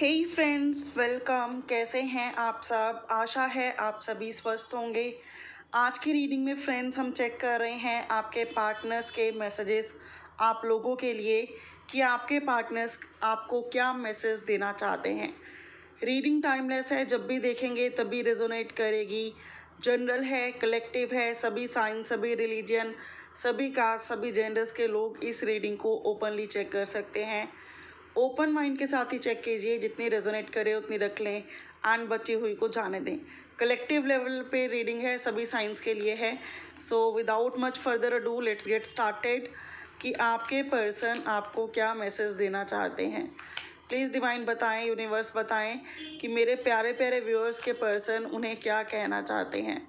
हे friends welcome कैसे हैं आप सब आशा है आप सभी स्वस्थ होंगे आज की रीडिंग में फ्रेंड्स हम चेक कर रहे हैं आपके पार्टनर्स के मैसेजेस आप लोगों के लिए कि आपके पार्टनर्स आपको क्या मैसेज देना चाहते हैं रीडिंग टाइमलेस है जब भी देखेंगे तभी रेजोनेट करेगी जनरल है कलेक्टिव है सभी साइंस सभी रिलीजन सभी कास्ट सभी जेंडर्स के लोग इस रीडिंग को ओपनली चेक कर सकते हैं ओपन माइंड के साथ ही चेक कीजिए जितनी रेजोनेट करे उतनी रख लें आन बची हुई को जाने दें कलेक्टिव लेवल पे रीडिंग है सभी साइंस के लिए है so without much further do let's get started कि आपके पर्सन आपको क्या मैसेज देना चाहते हैं प्लीज़ डिवाइन बताएं यूनिवर्स बताएं कि मेरे प्यारे प्यारे व्यूअर्स के पर्सन उन्हें क्या कहना चाहते हैं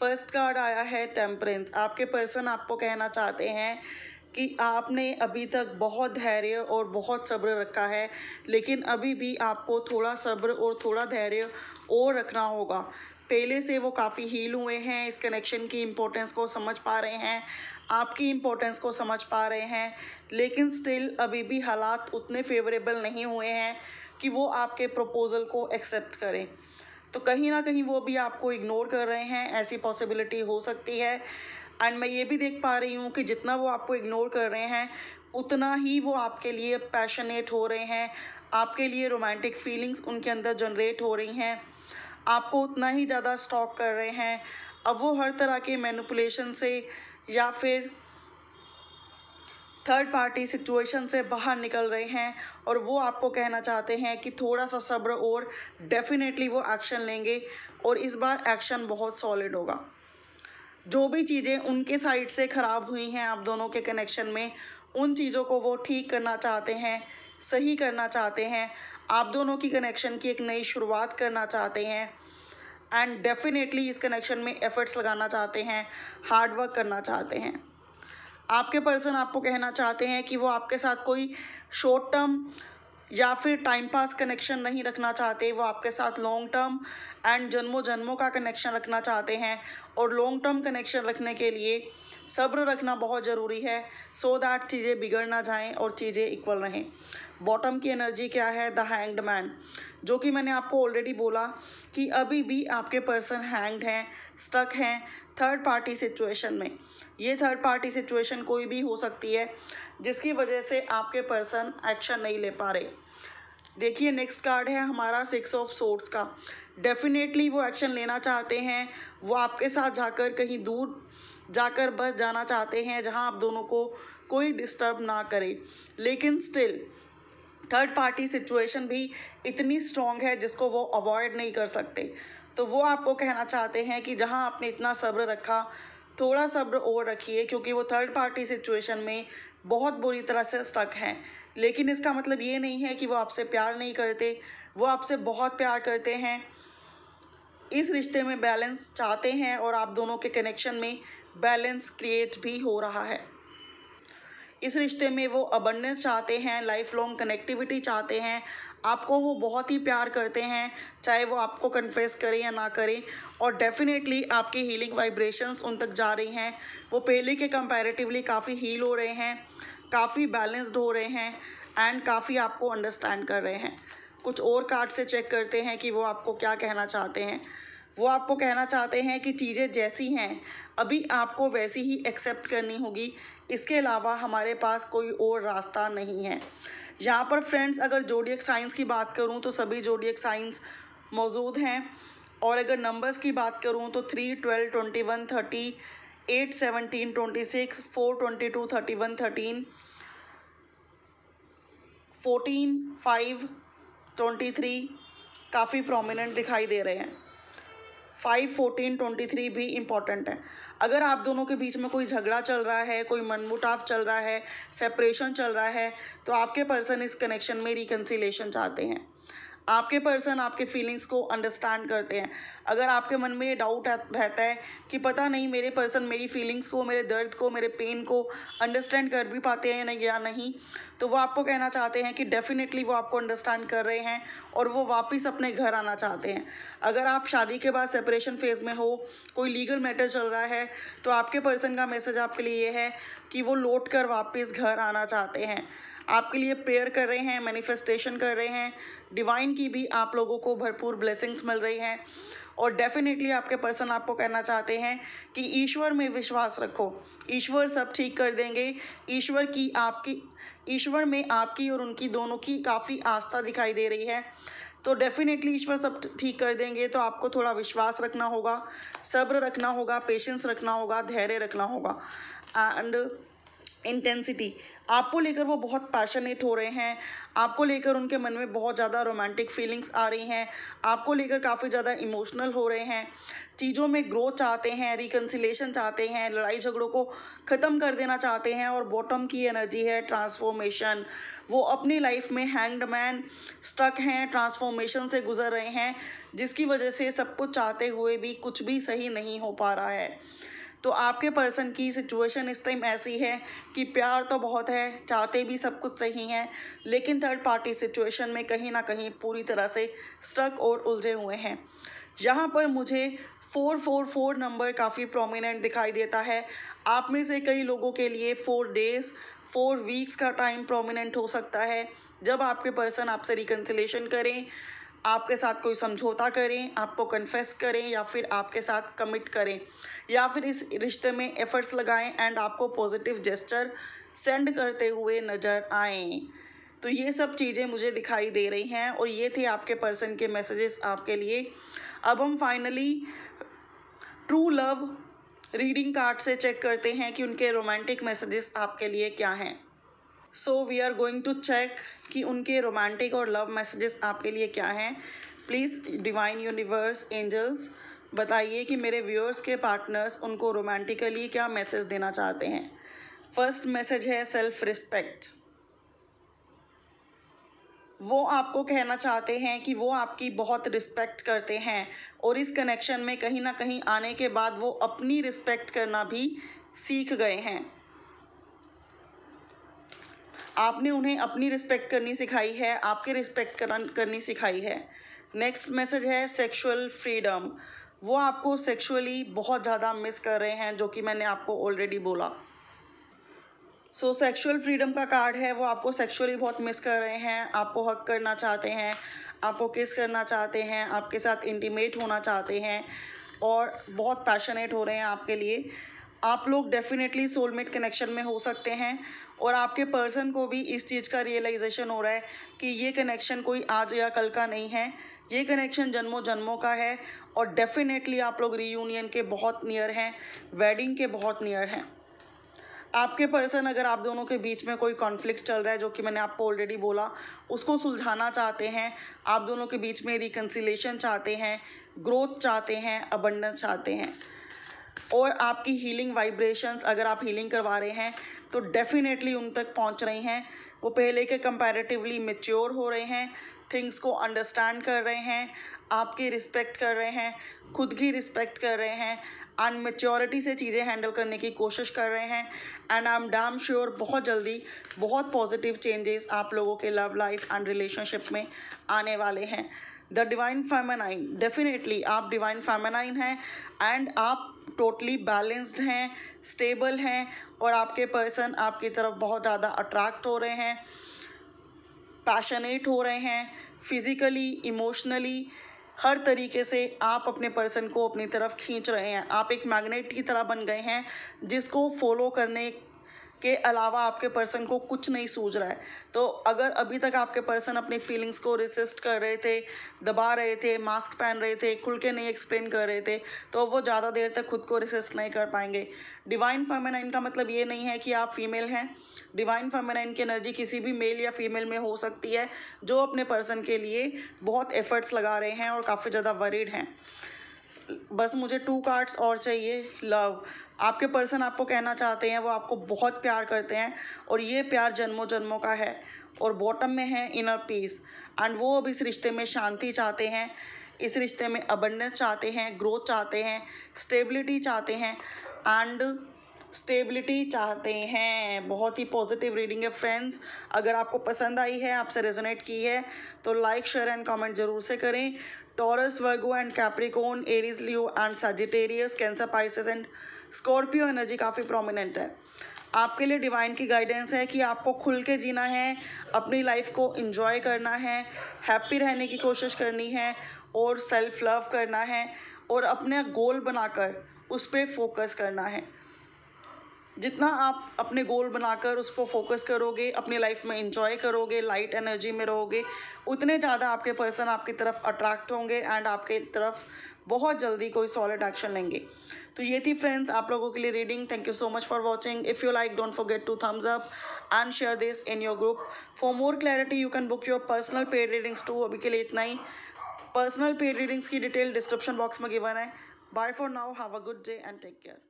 फर्स्ट कार्ड आया है टेम्परेंस आपके पर्सन आपको कहना चाहते हैं कि आपने अभी तक बहुत धैर्य और बहुत सब्र रखा है लेकिन अभी भी आपको थोड़ा सब्र और थोड़ा धैर्य और रखना होगा पहले से वो काफ़ी हील हुए हैं इस कनेक्शन की इम्पोर्टेंस को समझ पा रहे हैं आपकी इम्पोर्टेंस को समझ पा रहे हैं लेकिन स्टिल अभी भी हालात उतने फेवरेबल नहीं हुए हैं कि वो आपके प्रपोज़ल को एक्सेप्ट करें तो कहीं ना कहीं वो भी आपको इग्नोर कर रहे हैं ऐसी पॉसिबिलिटी हो सकती है एंड मैं ये भी देख पा रही हूँ कि जितना वो आपको इग्नोर कर रहे हैं उतना ही वो आपके लिए पैशनेट हो रहे हैं आपके लिए रोमांटिक फीलिंग्स उनके अंदर जनरेट हो रही हैं आपको उतना ही ज़्यादा स्टॉक कर रहे हैं अब वो हर तरह के मैनुपलेशन से या फिर थर्ड पार्टी सिचुएशन से बाहर निकल रहे हैं और वो आपको कहना चाहते हैं कि थोड़ा सा सब्र और डेफिनेटली वो एक्शन लेंगे और इस बार एक्शन बहुत सॉलिड होगा जो भी चीज़ें उनके साइड से ख़राब हुई हैं आप दोनों के कनेक्शन में उन चीज़ों को वो ठीक करना चाहते हैं सही करना चाहते हैं आप दोनों की कनेक्शन की एक नई शुरुआत करना चाहते हैं एंड डेफिनेटली इस कनेक्शन में एफर्ट्स लगाना चाहते हैं हार्ड वर्क करना चाहते हैं आपके पर्सन आपको कहना चाहते हैं कि वो आपके साथ कोई शॉर्ट टर्म या फिर टाइम पास कनेक्शन नहीं रखना चाहते वो आपके साथ लॉन्ग टर्म एंड जन्मों जन्मों का कनेक्शन रखना चाहते हैं और लॉन्ग टर्म कनेक्शन रखने के लिए सब्र रखना बहुत ज़रूरी है सो दैट चीज़ें बिगड़ ना जाएं और चीज़ें इक्वल रहें बॉटम की एनर्जी क्या है द हैंग्ड मैन जो कि मैंने आपको ऑलरेडी बोला कि अभी भी आपके पर्सन हैंग्ड हैं स्टक हैं थर्ड पार्टी सिचुएशन में ये थर्ड पार्टी सिचुएशन कोई भी हो सकती है जिसकी वजह से आपके पर्सन एक्शन नहीं ले पा रहे देखिए नेक्स्ट कार्ड है हमारा सिक्स ऑफ सोर्ट्स का डेफिनेटली वो एक्शन लेना चाहते हैं वो आपके साथ जाकर कहीं दूर जाकर बस जाना चाहते हैं जहां आप दोनों को कोई डिस्टर्ब ना करे लेकिन स्टिल थर्ड पार्टी सिचुएशन भी इतनी स्ट्रॉन्ग है जिसको वो अवॉइड नहीं कर सकते तो वो आपको कहना चाहते हैं कि जहाँ आपने इतना सब्र रखा थोड़ा सब्र और रखिए क्योंकि वो थर्ड पार्टी सिचुएशन में बहुत बुरी तरह से स्टक हैं लेकिन इसका मतलब ये नहीं है कि वो आपसे प्यार नहीं करते वो आपसे बहुत प्यार करते हैं इस रिश्ते में बैलेंस चाहते हैं और आप दोनों के कनेक्शन में बैलेंस क्रिएट भी हो रहा है इस रिश्ते में वो अबंडेंस चाहते हैं लाइफ लॉन्ग कनेक्टिविटी चाहते हैं आपको वो बहुत ही प्यार करते हैं चाहे वो आपको कन्फेस करें या ना करें और डेफिनेटली आपकी हीलिंग वाइब्रेशंस उन तक जा रही हैं वो पहले के कंपैरेटिवली काफ़ी हील हो रहे हैं काफ़ी बैलेंस्ड हो रहे हैं एंड काफ़ी आपको अंडरस्टैंड कर रहे हैं कुछ और कार्ड से चेक करते हैं कि वो आपको क्या कहना चाहते हैं वो आपको कहना चाहते हैं कि चीज़ें जैसी हैं अभी आपको वैसी ही एक्सेप्ट करनी होगी इसके अलावा हमारे पास कोई और रास्ता नहीं है यहाँ पर फ्रेंड्स अगर जोडियक साइंस की बात करूँ तो सभी जोडियक साइंस मौजूद हैं और अगर नंबर्स की बात करूँ तो three twelve twenty one thirty eight seventeen twenty six four twenty two thirty one thirteen fourteen five twenty three काफ़ी प्रोमिनेंट दिखाई दे रहे हैं फाइव फोर्टीन ट्वेंटी थ्री भी इम्पॉर्टेंट है अगर आप दोनों के बीच में कोई झगड़ा चल रहा है कोई मनमुटाव चल रहा है सेपरेशन चल रहा है तो आपके पर्सन इस कनेक्शन में रिकन्सिलेशन चाहते हैं आपके पर्सन आपके फीलिंग्स को अंडरस्टैंड करते हैं अगर आपके मन में ये डाउट रहता है कि पता नहीं मेरे पर्सन मेरी फीलिंग्स को मेरे दर्द को मेरे पेन को अंडरस्टैंड कर भी पाते हैं या नहीं तो वो आपको कहना चाहते हैं कि डेफिनेटली वो आपको अंडरस्टैंड कर रहे हैं और वो वापस अपने घर आना चाहते हैं अगर आप शादी के बाद सेपरेशन फेज़ में हो कोई लीगल मैटर चल रहा है तो आपके पर्सन का मैसेज आपके लिए ये है कि वो लौट कर वापस घर आना चाहते हैं आपके लिए प्रेयर कर रहे हैं मैनिफेस्टेशन कर रहे हैं डिवाइन की भी आप लोगों को भरपूर ब्लेसिंग्स मिल रही हैं और डेफिनेटली आपके पर्सन आपको कहना चाहते हैं कि ईश्वर में विश्वास रखो ईश्वर सब ठीक कर देंगे ईश्वर की आपकी ईश्वर में आपकी और उनकी दोनों की काफ़ी आस्था दिखाई दे रही है तो डेफिनेटली ईश्वर सब ठीक कर देंगे तो आपको थोड़ा विश्वास रखना होगा सब्र रखना होगा पेशेंस रखना होगा धैर्य रखना होगा एंड इंटेंसिटी आपको लेकर वो बहुत पैशनेट हो रहे हैं आपको लेकर उनके मन में बहुत ज़्यादा रोमांटिक फीलिंग्स आ रही हैं आपको लेकर काफ़ी ज़्यादा इमोशनल हो रहे हैं चीज़ों में ग्रोथ चाहते हैं रिकन्सिलेशन चाहते हैं लड़ाई झगड़ों को ख़त्म कर देना चाहते हैं और बॉटम की एनर्जी है ट्रांसफॉर्मेशन वो अपनी लाइफ में हैंगड मैन स्टक हैं ट्रांसफॉर्मेशन से गुजर रहे हैं जिसकी वजह से सब कुछ चाहते हुए भी कुछ भी सही नहीं हो पा रहा है तो आपके पर्सन की सिचुएशन इस टाइम ऐसी है कि प्यार तो बहुत है चाहते भी सब कुछ सही हैं लेकिन थर्ड पार्टी सिचुएशन में कहीं ना कहीं पूरी तरह से स्ट्रक और उलझे हुए हैं यहाँ पर मुझे फोर फोर फोर नंबर काफ़ी प्रोमिनेंट दिखाई देता है आप में से कई लोगों के लिए फोर डेज़ फोर वीक्स का टाइम प्रोमिनेंट हो सकता है जब आपके पर्सन आपसे रिकन्सिलेशन करें आपके साथ कोई समझौता करें आपको कन्फेस करें या फिर आपके साथ कमिट करें या फिर इस रिश्ते में एफर्ट्स लगाएं एंड आपको पॉजिटिव जेस्चर सेंड करते हुए नज़र आएँ तो ये सब चीज़ें मुझे दिखाई दे रही हैं और ये थे आपके पर्सन के मैसेजेस आपके लिए अब हम finally true love reading card से चेक करते हैं कि उनके रोमांटिक मैसेजेस आपके लिए क्या हैं so we are going to check कि उनके रोमांटिक और लव मैसेजेस आपके लिए क्या हैं प्लीज़ डिवाइन यूनिवर्स एंजल्स बताइए कि मेरे व्यूअर्स के पार्टनर्स उनको रोमांटिकली क्या मैसेज देना चाहते हैं फर्स्ट मैसेज है सेल्फ रिस्पेक्ट वो आपको कहना चाहते हैं कि वो आपकी बहुत रिस्पेक्ट करते हैं और इस कनेक्शन में कहीं ना कहीं आने के बाद वो अपनी रिस्पेक्ट करना भी सीख गए हैं आपने उन्हें अपनी रिस्पेक्ट करनी सिखाई है आपके रिस्पेक्ट करनी सिखाई है नेक्स्ट मैसेज है सेक्सुअल फ्रीडम वो आपको सेक्सुअली बहुत ज़्यादा मिस कर रहे हैं जो कि मैंने आपको ऑलरेडी बोला सो सेक्सुअल फ्रीडम का कार्ड है वो आपको सेक्सुअली बहुत मिस कर रहे हैं आपको हक करना चाहते हैं आपको किस करना चाहते हैं आपके साथ इंटीमेट होना चाहते हैं और बहुत पैशनेट हो रहे हैं आपके लिए आप लोग डेफिनेटली सोलमेट कनेक्शन में हो सकते हैं और आपके पर्सन को भी इस चीज़ का रियलाइजेशन हो रहा है कि ये कनेक्शन कोई आज या कल का नहीं है ये कनेक्शन जन्मों जन्मों का है और डेफिनेटली आप लोग रीयूनियन के बहुत नियर हैं वेडिंग के बहुत नियर हैं आपके पर्सन अगर आप दोनों के बीच में कोई कॉन्फ्लिक्ट चल रहा है जो कि मैंने आपको ऑलरेडी बोला उसको सुलझाना चाहते हैं आप दोनों के बीच में रिकन्सिलेशन चाहते हैं ग्रोथ चाहते हैं अबंडेंस चाहते हैं और आपकी हीलिंग वाइब्रेशंस अगर आप हीलिंग करवा रहे हैं तो डेफिनेटली उन तक पहुंच रही हैं वो पहले के कंपैरेटिवली मेच्योर हो रहे हैं थिंग्स को अंडरस्टैंड कर रहे हैं आपकी रिस्पेक्ट कर रहे हैं खुद की रिस्पेक्ट कर रहे हैं अन मेच्योरिटी से चीज़ें हैंडल करने की कोशिश कर रहे हैं and I am damn sure बहुत जल्दी बहुत पॉजिटिव चेंजेस आप लोगों के लव लाइफ एंड रिलेशनशिप में आने वाले हैं द डिवाइन फेमेनाइन डेफिनेटली आप डिवाइन फेमेनाइन हैं एंड आप टोटली बैलेंस्ड हैं स्टेबल हैं और आपके पर्सन आपकी तरफ बहुत ज़्यादा अट्रैक्ट हो रहे हैं पैशनेट हो रहे हैं फिज़िकली इमोशनली हर तरीके से आप अपने पर्सन को अपनी तरफ खींच रहे हैं आप एक मैग्नेट की तरह बन गए हैं जिसको फॉलो करने के अलावा आपके पर्सन को कुछ नहीं सूझ रहा है तो अगर अभी तक आपके पर्सन अपनी फीलिंग्स को रिसिस्ट कर रहे थे दबा रहे थे मास्क पहन रहे थे खुल के नहीं एक्सप्लेन कर रहे थे तो वो ज़्यादा देर तक खुद को रिसिस्ट नहीं कर पाएंगे डिवाइन फेमेनाइन का मतलब ये नहीं है कि आप फीमेल हैं डिवाइन फेमेनाइन की एनर्जी किसी भी मेल या फीमेल में हो सकती है जो अपने पर्सन के लिए बहुत एफर्ट्स लगा रहे हैं और काफ़ी ज़्यादा वरीड हैं बस मुझे टू कार्ड्स और चाहिए लव आपके पर्सन आपको कहना चाहते हैं वो आपको बहुत प्यार करते हैं और ये प्यार जन्मों जन्मों का है और बॉटम में है इनर पीस एंड वो अब इस रिश्ते में शांति चाहते हैं इस रिश्ते में अबंडेंस चाहते हैं ग्रोथ चाहते हैं स्टेबिलिटी चाहते हैं एंड स्टेबिलिटी चाहते हैं बहुत ही पॉजिटिव रीडिंग है फ्रेंड्स अगर आपको पसंद आई है आपसे रेजोनेट की है तो लाइक शेयर एंड कमेंट ज़रूर से करें Taurus, Virgo and Capricorn Aries, Leo and Sagittarius, Cancer Pisces and Scorpio energy काफ़ी prominent है आपके लिए डिवाइन की गाइडेंस है कि आपको खुल के जीना है अपनी लाइफ को इंजॉय करना है हैप्पी रहने की कोशिश करनी है और सेल्फ लव करना है और अपना गोल बनाकर उस पर फोकस करना है जितना आप अपने गोल बनाकर उस पर फोकस करोगे अपनी लाइफ में इंजॉय करोगे लाइट एनर्जी में रहोगे उतने ज़्यादा आपके पर्सन आपकी तरफ अट्रैक्ट होंगे एंड आपके तरफ बहुत जल्दी कोई सॉलिड एक्शन लेंगे तो ये थी फ्रेंड्स आप लोगों के लिए reading thank you so much for watching if you like don't forget to thumbs up and share this in your group for more clarity you can book your personal paid readings too अभी के लिए इतना ही personal paid readings की detail description box में given है bye for now have a good day and take care